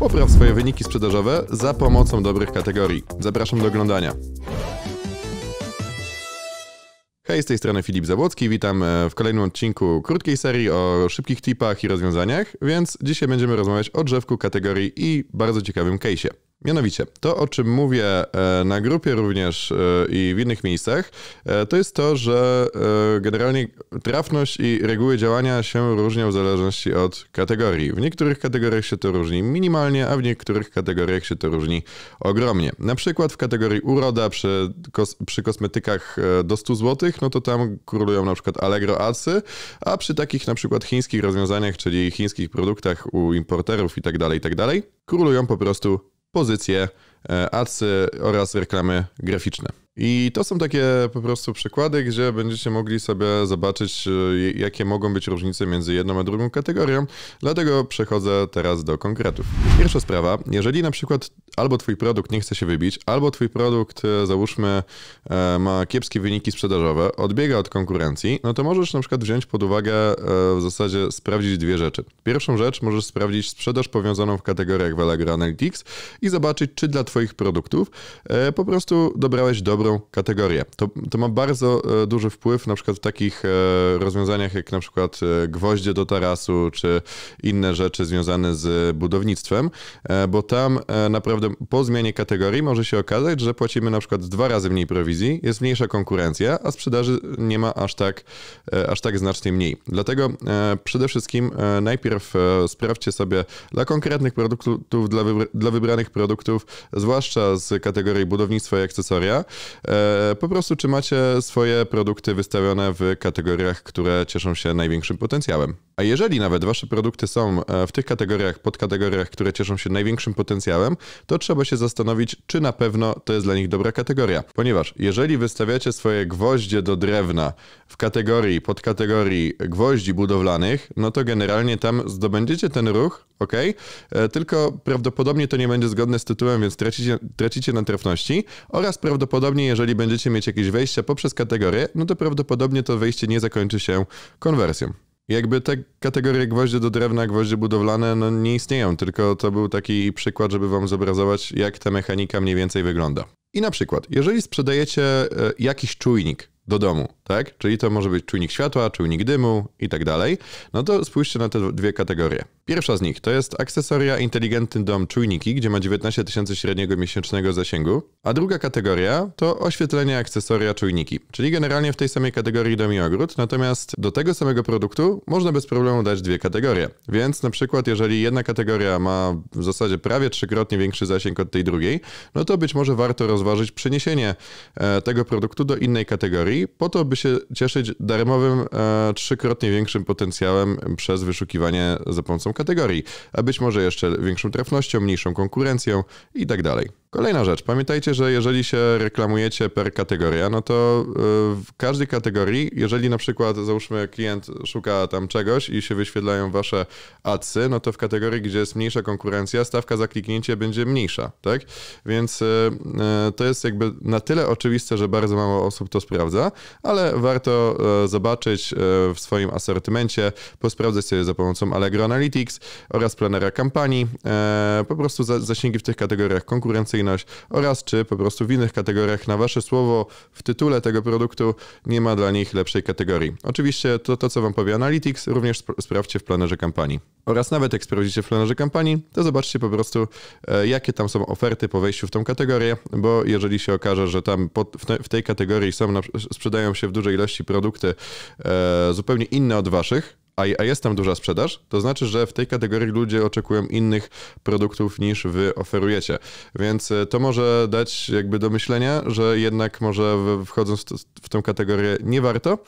Popraw swoje wyniki sprzedażowe za pomocą dobrych kategorii. Zapraszam do oglądania. Hej, z tej strony Filip Zabłocki, witam e, w kolejnym odcinku krótkiej serii o szybkich tipach i rozwiązaniach, więc dzisiaj będziemy rozmawiać o drzewku kategorii i bardzo ciekawym case'ie. Mianowicie, to o czym mówię e, na grupie również e, i w innych miejscach, e, to jest to, że generalnie trafność i reguły działania się różnią w zależności od kategorii. W niektórych kategoriach się to różni minimalnie, a w niektórych kategoriach się to różni ogromnie. Na przykład w kategorii uroda przy, kos przy kosmetykach do 100 zł, no to tam królują na przykład Allegro Acy, a przy takich na przykład chińskich rozwiązaniach, czyli chińskich produktach u importerów itd., tak itd., tak królują po prostu pozycje, e, adsy oraz reklamy graficzne. I to są takie po prostu przykłady, gdzie będziecie mogli sobie zobaczyć, e, jakie mogą być różnice między jedną a drugą kategorią. Dlatego przechodzę teraz do konkretów. Pierwsza sprawa, jeżeli na przykład albo twój produkt nie chce się wybić, albo twój produkt, e, załóżmy, e, ma kiepskie wyniki sprzedażowe, odbiega od konkurencji, no to możesz na przykład wziąć pod uwagę w zasadzie sprawdzić dwie rzeczy. Pierwszą rzecz możesz sprawdzić sprzedaż powiązaną w kategoriach w Allegro Analytics i zobaczyć, czy dla twoich produktów po prostu dobrałeś dobre dobrą kategorię. To, to ma bardzo e, duży wpływ na przykład w takich e, rozwiązaniach jak na przykład e, gwoździe do tarasu czy inne rzeczy związane z budownictwem, bo tam naprawdę po zmianie kategorii może się okazać, że płacimy na przykład dwa razy mniej prowizji, jest mniejsza konkurencja, a sprzedaży nie ma aż tak, aż tak znacznie mniej. Dlatego przede wszystkim najpierw sprawdźcie sobie dla konkretnych produktów, dla, dla wybranych produktów, zwłaszcza z kategorii budownictwa i akcesoria, E, po prostu, czy macie swoje produkty wystawione w kategoriach, które cieszą się największym potencjałem. A jeżeli nawet wasze produkty są e, w tych kategoriach, podkategoriach, które cieszą się największym potencjałem, to trzeba się zastanowić, czy na pewno to jest dla nich dobra kategoria. Ponieważ jeżeli wystawiacie swoje gwoździe do drewna w kategorii, podkategorii gwoździ budowlanych, no to generalnie tam zdobędziecie ten ruch, ok? E, tylko prawdopodobnie to nie będzie zgodne z tytułem, więc tracicie, tracicie na trafności oraz prawdopodobnie jeżeli będziecie mieć jakieś wejścia poprzez kategorię, no to prawdopodobnie to wejście nie zakończy się konwersją. Jakby te kategorie gwoździe do drewna, gwoździe budowlane, no nie istnieją, tylko to był taki przykład, żeby wam zobrazować, jak ta mechanika mniej więcej wygląda. I na przykład, jeżeli sprzedajecie e, jakiś czujnik do domu, tak? Czyli to może być czujnik światła, czujnik dymu i tak dalej. No to spójrzcie na te dwie kategorie. Pierwsza z nich to jest akcesoria inteligentny dom czujniki, gdzie ma 19 tysięcy średniego miesięcznego zasięgu, a druga kategoria to oświetlenie akcesoria czujniki, czyli generalnie w tej samej kategorii dom i ogród, natomiast do tego samego produktu można bez problemu dać dwie kategorie. Więc na przykład jeżeli jedna kategoria ma w zasadzie prawie trzykrotnie większy zasięg od tej drugiej, no to być może warto rozważyć przeniesienie e, tego produktu do innej kategorii po to, by się cieszyć darmowym, e, trzykrotnie większym potencjałem przez wyszukiwanie za pomocą kategorii, a być może jeszcze większą trafnością, mniejszą konkurencją i tak dalej. Kolejna rzecz. Pamiętajcie, że jeżeli się reklamujecie per kategoria, no to e, w każdej kategorii, jeżeli na przykład załóżmy klient szuka tam czegoś i się wyświetlają wasze adsy, no to w kategorii, gdzie jest mniejsza konkurencja, stawka za kliknięcie będzie mniejsza, tak? Więc e, e, to jest jakby na tyle oczywiste, że bardzo mało osób to sprawdza, ale warto zobaczyć w swoim asortymencie, posprawdzać sobie za pomocą Allegro Analytics oraz planera kampanii, po prostu zasięgi w tych kategoriach konkurencyjnych oraz czy po prostu w innych kategoriach na Wasze słowo w tytule tego produktu nie ma dla nich lepszej kategorii. Oczywiście to, to co Wam powie Analytics, również sp sprawdźcie w planerze kampanii. Oraz nawet jak sprawdzicie w planerze kampanii, to zobaczcie po prostu, e, jakie tam są oferty po wejściu w tą kategorię, bo jeżeli się okaże, że tam pod, w, te, w, tej kategorii są, na, sprzedają się w dużej ilości produkty e, zupełnie inne od Waszych, a, a jest tam duża sprzedaż, to znaczy, że w tej kategorii ludzie oczekują innych produktów niż wy oferujecie. Więc e, to może dać jakby do myślenia, że jednak może wchodząc w, to, w tę kategorię nie warto,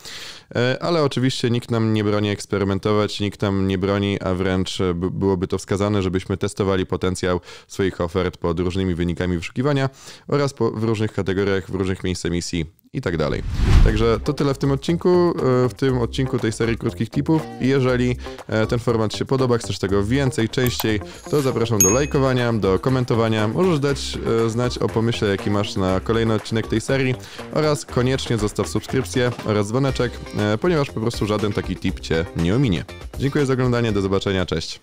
e, ale oczywiście nikt nam nie broni eksperymentować, nikt nam nie broni, a wręcz e, byłoby to wskazane, żebyśmy testowali potencjał swoich ofert pod różnymi wynikami wyszukiwania oraz po, w różnych kategoriach, w różnych miejscach misji i tak dalej. Także to tyle w tym odcinku, e, w tym odcinku tej serii krótkich klipów. Jeżeli e, ten format się podoba, chcesz tego więcej, częściej, to zapraszam do lajkowania, do komentowania. Możesz dać e, znać o pomyśle, jaki masz na kolejny odcinek tej serii oraz koniecznie zostaw subskrypcję oraz dzwoneczek, ponieważ po prostu żaden taki tip Cię nie ominie. Dziękuję za oglądanie, do zobaczenia, cześć.